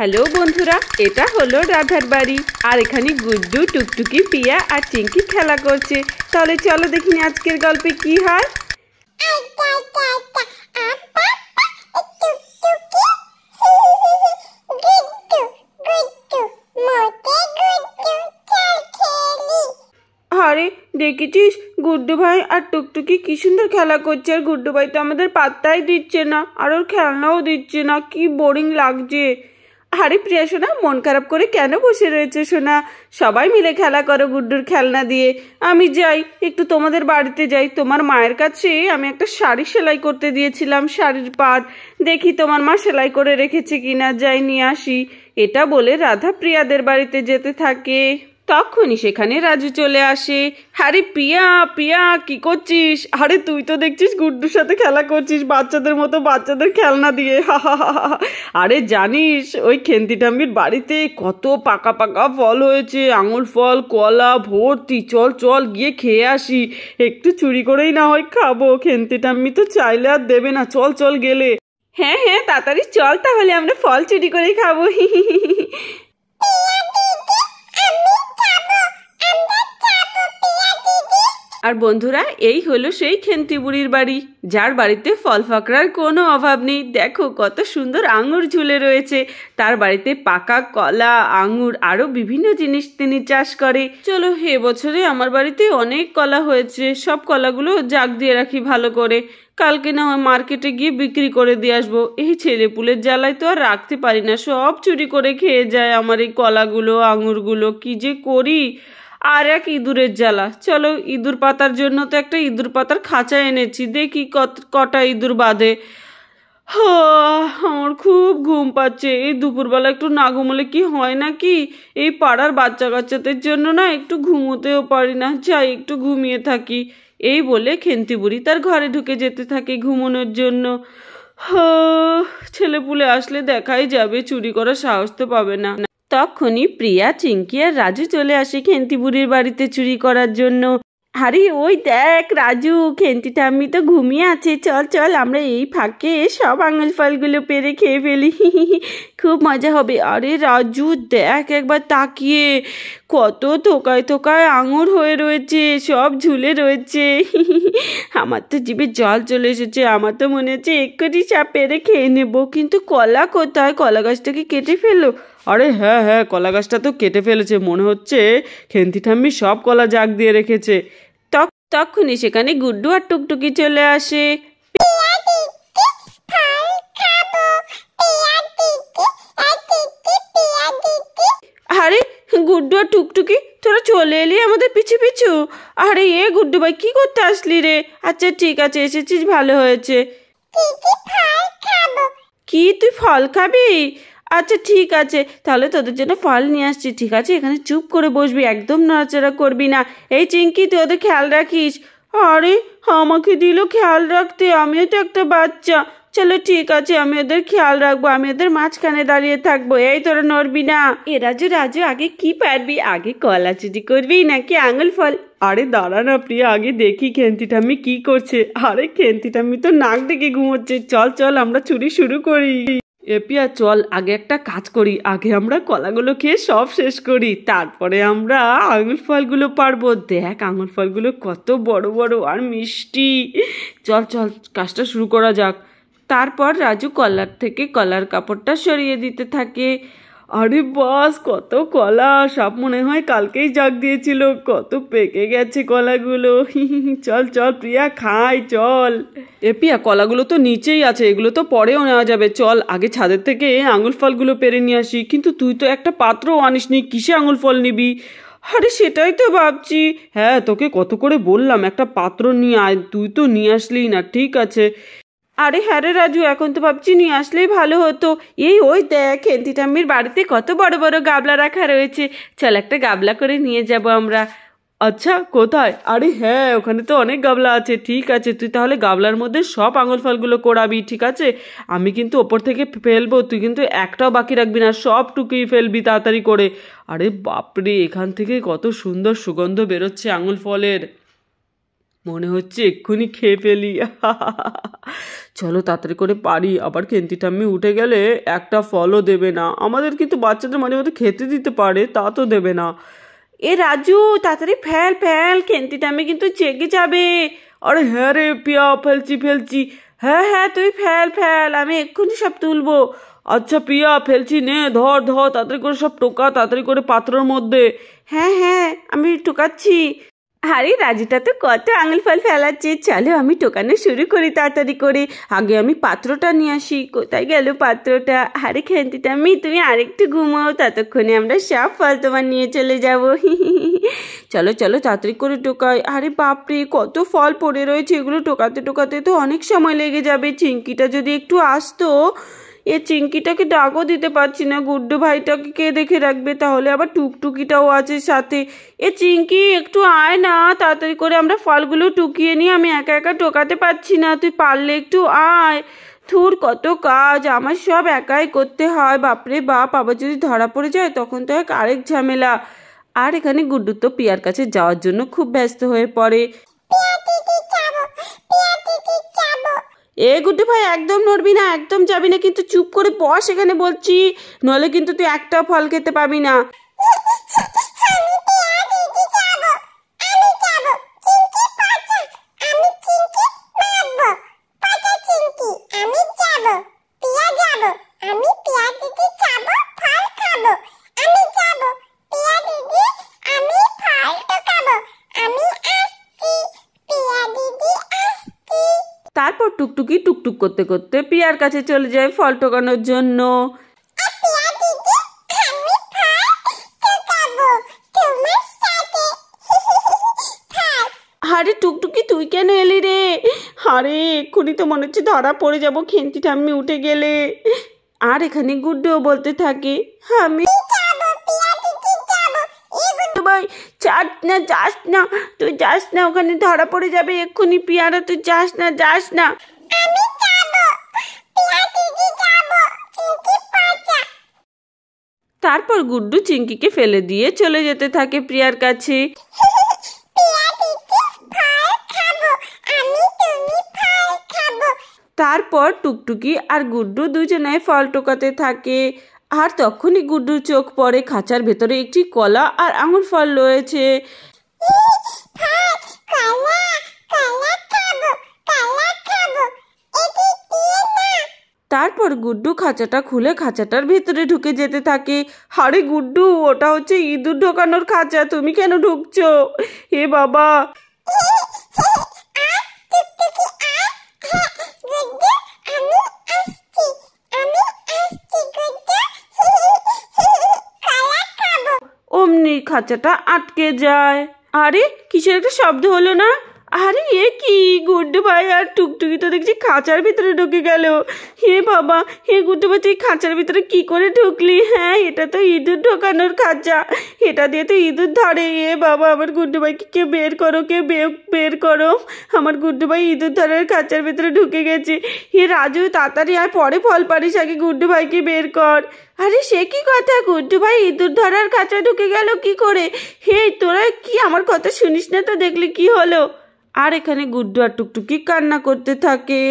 hello বন্ধুরা এটা হলো রাধার বাড়ি আর এখানে গুড্ডু টুকটুকি পিয়া আর চিঙ্কি খেলা করছে তাহলে চলো দেখিনি আজকের গল্পে কি হয় আরে দেখেছিস গুড্ডু ভাই আর টুকটুকি কি সুন্দর খেলা করছে আর গুড্ডু ভাই তো আমাদের পাত্তাই দিচ্ছে না আর ওর খেলনাও দিচ্ছে না কি বোরিং লাগছে আরে প্রিয়া সোনা মন খারাপ করে কেন বসে রয়েছে সোনা সবাই মিলে খেলা করো গুড্ডুর খেলনা দিয়ে আমি যাই একটু তোমাদের বাড়িতে যাই তোমার মায়ের কাছে আমি একটা শাড়ি সেলাই করতে দিয়েছিলাম শাড়ির পার দেখি তোমার মা সেলাই করে রেখেছে কিনা যাই নিয়ে আসি এটা বলে রাধা প্রিয়াদের বাড়িতে যেতে থাকে তখনই সেখানে রাজু চলে আসে আরে পিয়া পিয়া কি করছিস আরে তুই তো দেখছিস গুড্ডুর সাথে খেলা করছিস বাচ্চাদের মতো বাচ্চাদের খেলনা দিয়ে আরে জানিস ওই খেন্তিটাম্বির বাড়িতে কত পাকা পাকা ফল হয়েছে আঙুল ফল কলা ভর্তি চল চল গিয়ে খেয়ে আসি একটু চুরি করেই না হয় খাবো খেন্তিটাম্মি তো চাইলে আর দেবে না চল চল গেলে হ্যাঁ হ্যাঁ তাড়াতাড়ি চল তাহলে আমরা ফল চুরি করেই খাবো আর বন্ধুরা এই হলো সেই খেন্তি বুড়ির বাড়ি যার বাড়িতে ফল ফাঁকরার কোনো অভাব নেই দেখো কত সুন্দর আঙুর ঝুলে রয়েছে তার বাড়িতে পাকা কলা আঙুর আরও বিভিন্ন জিনিস তিনি চাষ করে চলো এ বছরে আমার বাড়িতে অনেক কলা হয়েছে সব কলাগুলো জাগ দিয়ে রাখি ভালো করে কালকে না হয় মার্কেটে গিয়ে বিক্রি করে দিয়ে আসবো এই ছেলে পুলের জ্বালায় তো আর রাখতে পারি না সব চুরি করে খেয়ে যায় আমার এই কলাগুলো আঙুরগুলো কি যে করি আর এক ইঁদুরের জ্বালা চলো ইঁদুর পাতার জন্য তো একটা ইঁদুর পাতার খাঁচা এনেছি দেখি কত কটা ইঁদুর বাঁধে আমার খুব ঘুম পাচ্ছে এই দুপুরবেলা একটু না ঘুমলে কি হয় না কি এই পাড়ার বাচ্চা কাচ্চাদের জন্য না একটু ঘুমোতেও পারি না যাই একটু ঘুমিয়ে থাকি এই বলে খেন্তি বুড়ি তার ঘরে ঢুকে যেতে থাকে ঘুমোনোর জন্য ছেলেপুলে আসলে দেখাই যাবে চুরি করার সাহস তো পাবে না তখনই প্রিয়া চিঙ্কি আর রাজু চলে আসে বুড়ির বাড়িতে চুরি করার জন্য আরে ওই দেখ রাজু খেন্তিটা আমি তো ঘুমিয়ে আছে চল চল আমরা এই ফাঁকে সব আঙুল ফলগুলো পেরে খেয়ে ফেলি খুব মজা হবে আরে রাজু দেখ একবার তাকিয়ে কত থোকায় থোকায় আঙুর হয়ে রয়েছে সব ঝুলে রয়েছে আমার তো জিভে জল চলে এসেছে আমার তো মনে হচ্ছে এক্ষুনি সাপ পেরে খেয়ে নেবো কিন্তু কলা কোথায় কলা গাছটাকে কেটে ফেলো আরে হ্যাঁ হ্যাঁ কলা গাছটা তো কেটে ফেলেছে মনে হচ্ছে খেন্তি ঠাম্মি সব কলা জাগ দিয়ে রেখেছে তখনই সেখানে গুড্ডু আর টুকটুকি চলে আসে আরে গুড্ডু আর টুকটুকি তোরা চলে এলি আমাদের পিছু পিছু আরে এ গুড্ডু ভাই কি করতে আসলি রে আচ্ছা ঠিক আছে এসেছিস ভালো হয়েছে কি তুই ফল খাবি আচ্ছা ঠিক আছে তাহলে তোদের জন্য ফল নিয়ে আসছি ঠিক আছে এখানে চুপ করে বসবি একদম নড়াচড়া করবি না এই চিঙ্কি তুই ওদের খেয়াল রাখিস আরে আমাকে দিল খেয়াল রাখতে আমিও তো একটা বাচ্চা চলো ঠিক আছে আমি ওদের খেয়াল রাখবো আমি ওদের মাঝখানে দাঁড়িয়ে থাকবো এই তোরা নড়বি না এ রাজু রাজু আগে কি পারবি আগে কলা চুটি করবি নাকি আঙুল ফল আরে দাঁড়া না প্রিয়া আগে দেখি খেন্তি আমি কি করছে আরে খেন্তিটা আমি তো নাক দেখে ঘুমোচ্ছে চল চল আমরা চুরি শুরু করি এপিয়া চল আগে একটা কাজ করি আগে আমরা কলাগুলো খেয়ে সব শেষ করি তারপরে আমরা আঙুল ফলগুলো পারবো দেখ আঙুল ফলগুলো কত বড় বড় আর মিষ্টি চল চল কাজটা শুরু করা যাক তারপর রাজু কলার থেকে কলার কাপড়টা সরিয়ে দিতে থাকে আরে বাস কত কলা সাপ মনে হয় কালকেই জাগ দিয়েছিল কত পেকে গেছে কলাগুলো চল চল প্রিয়া খাই চল এ প্রিয়া কলাগুলো তো নিচেই আছে এগুলো তো পরেও নেওয়া যাবে চল আগে ছাদের থেকে আঙুল ফলগুলো পেরে নিয়ে আসি কিন্তু তুই তো একটা পাত্রও নি কিসে আঙুল ফল নিবি আরে সেটাই তো ভাবছি হ্যাঁ তোকে কত করে বললাম একটা পাত্র নিয়ে আয় তুই তো নিয়ে আসলি না ঠিক আছে আরে হ্যাঁ রে রাজু এখন তো ভাবছি নিয়ে আসলেই ভালো হতো এই ওই দেখ হেন্তি ঠাম্মির বাড়িতে কত বড় বড় গাবলা রাখা রয়েছে চল একটা গাবলা করে নিয়ে যাব আমরা আচ্ছা কোথায় আরে হ্যাঁ ওখানে তো অনেক গাবলা আছে ঠিক আছে তুই তাহলে গাবলার মধ্যে সব আঙুল ফলগুলো করাবি ঠিক আছে আমি কিন্তু ওপর থেকে ফেলবো তুই কিন্তু একটাও বাকি রাখবি না সব টুকুই ফেলবি তাড়াতাড়ি করে আরে বাপরে এখান থেকে কত সুন্দর সুগন্ধ বেরোচ্ছে আঙুল ফলের মনে হচ্ছে এক্ষুনি খেয়ে ফেলি চলো তাড়াতাড়ি করে পারি আবার খেন্তি ঠাম্মি উঠে গেলে একটা ফলও দেবে না আমাদের কিন্তু বাচ্চাদের মাঝে মধ্যে খেতে দিতে পারে তা তো দেবে না এ রাজু তাড়াতাড়ি ফেল ফেল খেন্তি ঠাম্মি কিন্তু চেগে যাবে আরে হ্যাঁ রে পিয়া ফেলছি ফেলছি হ্যাঁ হ্যাঁ তুই ফেল ফেল আমি এক্ষুনি সব তুলবো আচ্ছা পিয়া ফেলছি নে ধর ধর তাড়াতাড়ি করে সব টোকা তাড়াতাড়ি করে পাত্রর মধ্যে হ্যাঁ হ্যাঁ আমি টোকাচ্ছি আরে রাজিটা তো কত আঙুল ফল ফেলাচ্ছে চলো আমি টোকানো শুরু করি তাড়াতাড়ি করে আগে আমি পাত্রটা নিয়ে আসি কোথায় গেল পাত্রটা আরে খ্যান্তিটা আমি তুমি আরেকটু ঘুমাও ততক্ষণে আমরা সব ফল তোমার নিয়ে চলে যাব চলো চলো তাড়াতাড়ি করে টোকাই আরে বাপরে কত ফল পড়ে রয়েছে এগুলো টোকাতে টোকাতে তো অনেক সময় লেগে যাবে চিঙ্কিটা যদি একটু আসতো এ চিঙ্কিটাকে ডাকও দিতে পারছি না গুড্ডু ভাইটাকে কে দেখে রাখবে তাহলে আবার টুকটুকিটাও আছে সাথে এ চিঙ্কি একটু আয় না তাড়াতাড়ি করে আমরা ফলগুলো টুকিয়ে নিয়ে আমি একা একা টোকাতে পারছি না তুই পারলে একটু আয় থুর কত কাজ আমার সব একাই করতে হয় বাপরে বাপ আবার যদি ধরা পড়ে যায় তখন তো এক আরেক ঝামেলা আর এখানে গুড্ডু তো পিয়ার কাছে যাওয়ার জন্য খুব ব্যস্ত হয়ে পড়ে এ গুড্ডু ভাই একদম নড়বি না একদম যাবি না কিন্তু চুপ করে বস এখানে বলছি নলে কিন্তু তুই একটা ফল খেতে পাবি না তারপর টুকটুকি টুকটুক করতে করতে পিয়ার কাছে চলে যায় ফল টোকানোর জন্য আরে টুকটুকি তুই কেন এলি রে আরে এক্ষুনি তো মনে হচ্ছে ধরা পড়ে যাবো খেন্তি ঠাম্মি উঠে গেলে আর এখানে গুড্ডেও বলতে থাকে আমি ভাই চাস না যাস না তুই যাস না ওখানে ধরা পড়ে যাবে এক্ষুনি পিয়ারা তুই যাস না যাস না তারপর গুড্ডু চিঙ্কিকে ফেলে দিয়ে চলে যেতে থাকে প্রিয়ার কাছে তারপর টুকটুকি আর গুড্ডু দুজনে ফল টোকাতে থাকে আর তখনই গুড্ডুর চোখ পড়ে খাঁচার ভেতরে একটি কলা আর আঙুর ফল রয়েছে তারপর গুড্ডু খাঁচাটা খুলে খাঁচাটার ভেতরে ঢুকে যেতে থাকে হাড়ে গুড্ডু ওটা হচ্ছে ইঁদুর ঢোকানোর খাঁচা তুমি কেন ঢুকছো এ বাবা খাঁচাটা আটকে যায় আরে কিসের একটা শব্দ হলো না আরে এ কি গুড্ডু ভাই আর টুকটুকি তো দেখছি খাঁচার ভিতরে ঢুকে গেল হে বাবা হে গুড্ড ভাই তুই খাঁচার ভিতরে কি করে ঢুকলি হ্যাঁ এটা তো ইঁদুর ঢোকানোর খাঁচা এটা দিয়ে তো ইঁদুর ধরে এ বাবা আমার গুড্ডু ভাইকে কে বের করো কে বের করো আমার গুড্ডু ভাই ইঁদুর ধরার খাঁচার ভিতরে ঢুকে গেছে হে রাজু তাড়াতাড়ি আর পরে ফল পারিস আগে গুড্ডু ভাইকে বের কর আরে সে কি কথা গুড্ডু ভাই ইঁদুর ধরার খাঁচা ঢুকে গেল কি করে হে তোরা কি আমার কথা শুনিস না তো দেখলি কি হলো আর এখানে গুড্ডু আর টুকটুকি কান্না করতে থাকে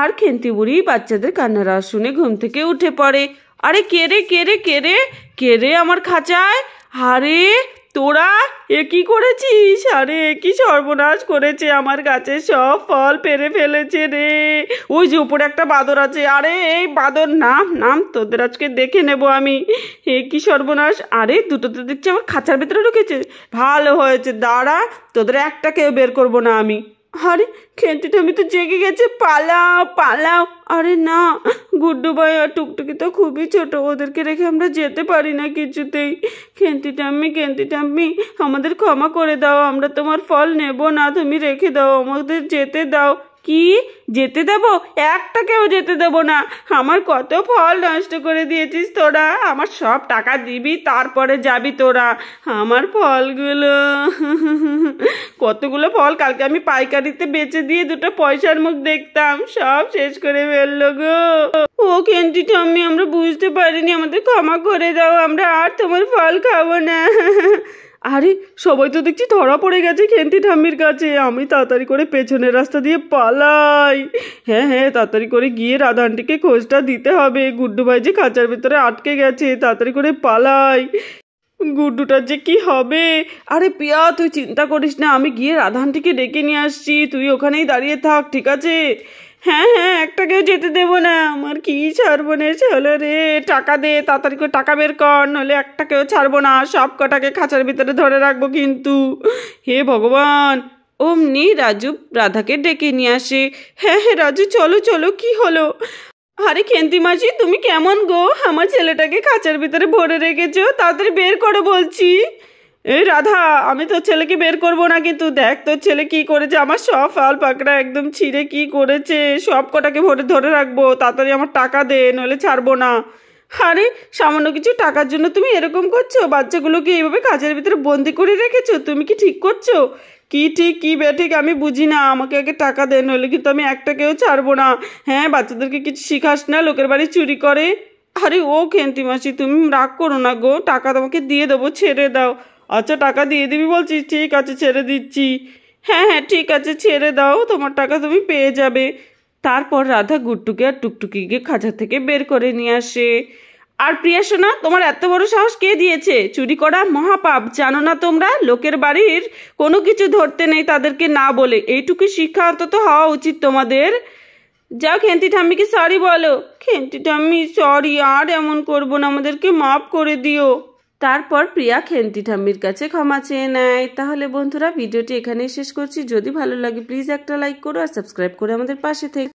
আর খেন্তি বুড়ি বাচ্চাদের কান্নার শুনে ঘুম থেকে উঠে পড়ে আরে কে রে কে রে কে রে কে রে আমার খাঁচায় হারে তোরা এ কি করেছিস আরে কি সর্বনাশ করেছে আমার গাছে সব ফল পেরে ফেলেছে রে ওই যে উপরে একটা বাঁদর আছে আরে এই বাঁদর নাম নাম তোদের আজকে দেখে নেব আমি এ কি সর্বনাশ আরে দুটো তো দেখছি আমার খাঁচার ভেতরে ঢুকেছে ভালো হয়েছে দাঁড়া তোদের একটাকেও বের করবো না আমি আরে খেতে আমি তো জেগে গেছে পালাও পালাও আরে না গুড্ডু ভাই আর টুকটুকি তো খুবই ছোট ওদেরকে রেখে আমরা যেতে পারি না কিছুতেই খেন্তি টাম্মি খেন্তি টাম্মি আমাদের ক্ষমা করে দাও আমরা তোমার ফল নেব না তুমি রেখে দাও আমাদের যেতে দাও কি যেতে দেব একটাকেও যেতে দেব না আমার কত ফল নষ্ট করে দিয়েছিস তোরা আমার সব টাকা দিবি তারপরে যাবি তোরা আমার ফলগুলো কতগুলো ফল কালকে আমি পাইকারিতে বেচে দিয়ে দুটো পয়সার মুখ দেখতাম সব শেষ করে ফেললো গো ও কেন্দ্রি আমি আমরা বুঝতে পারিনি আমাদের ক্ষমা করে দাও আমরা আর তোমার ফল খাবো না আরে সবাই তো দেখছি ধরা পড়ে গেছে খেন্তি ঠাম্মির কাছে আমি তাড়াতাড়ি করে পেছনের রাস্তা দিয়ে পালাই হ্যাঁ হ্যাঁ তাড়াতাড়ি করে গিয়ে রাধা আন্টিকে খোঁজটা দিতে হবে গুড্ডু ভাই যে খাঁচার ভেতরে আটকে গেছে তাড়াতাড়ি করে পালাই গুড্ডুটার যে কি হবে আরে পিয়া তুই চিন্তা করিস না আমি গিয়ে রাধানটিকে ডেকে নিয়ে আসছি তুই ওখানেই দাঁড়িয়ে থাক ঠিক আছে হ্যাঁ হ্যাঁ একটাকেও যেতে দেব না আমার কি না হলো রে টাকা দে তাড়াতাড়ি করে টাকা বের কর নলে একটাকেও ছাড়বো না সব কটাকে খাঁচার ভিতরে ধরে রাখবো কিন্তু হে ভগবান অমনি রাজু রাধাকে ডেকে নিয়ে আসে হ্যাঁ হ্যাঁ রাজু চলো চলো কি হলো আরে খেন্তি মাসি তুমি কেমন গো আমার ছেলেটাকে খাঁচার ভিতরে ভরে রেখেছো তাড়াতাড়ি বের করো বলছি এই রাধা আমি তো ছেলেকে বের করব না কিন্তু দেখ তোর ছেলে কি করেছে আমার সব ফাল পাকড়া একদম ছিঁড়ে কি করেছে সব কটাকে ভরে ধরে রাখবো তাড়াতাড়ি আমার টাকা দে নইলে ছাড়বো না আরে সামান্য কিছু টাকার জন্য তুমি এরকম করছো বাচ্চাগুলোকে এইভাবে কাজের ভিতরে বন্দি করে রেখেছো তুমি কি ঠিক করছো কি ঠিক কি বেঠিক আমি বুঝি না আমাকে আগে টাকা দেন নইলে কিন্তু আমি একটাকেও ছাড়বো না হ্যাঁ বাচ্চাদেরকে কিছু শিখাস না লোকের বাড়ি চুরি করে আরে ও খেন্তি মাসি তুমি রাগ করো না গো টাকা তোমাকে দিয়ে দেবো ছেড়ে দাও আচ্ছা টাকা দিয়ে দিবি বলছিস ঠিক আছে ছেড়ে দিচ্ছি হ্যাঁ হ্যাঁ ঠিক আছে ছেড়ে দাও তোমার টাকা তুমি পেয়ে যাবে তারপর রাধা গুট্টুকে আর টুকটুকিকে খাঁচা থেকে বের করে নিয়ে আসে আর প্রিয়াসোনা তোমার এত বড় সাহস কে দিয়েছে চুরি করা মহাপাপ জানো না তোমরা লোকের বাড়ির কোনো কিছু ধরতে নেই তাদেরকে না বলে এইটুকু শিক্ষা অন্তত হওয়া উচিত তোমাদের যাও খেন্তি ঠাম্মিকে সরি বলো খেন্তি ঠাম্মি সরি আর এমন করবো না আমাদেরকে মাফ করে দিও তারপর প্রিয়া খেন্তি ঠাম্মির কাছে ক্ষমা চেয়ে নেয় তাহলে বন্ধুরা ভিডিওটি এখানেই শেষ করছি যদি ভালো লাগে প্লিজ একটা লাইক করো আর সাবস্ক্রাইব করে আমাদের পাশে থেকে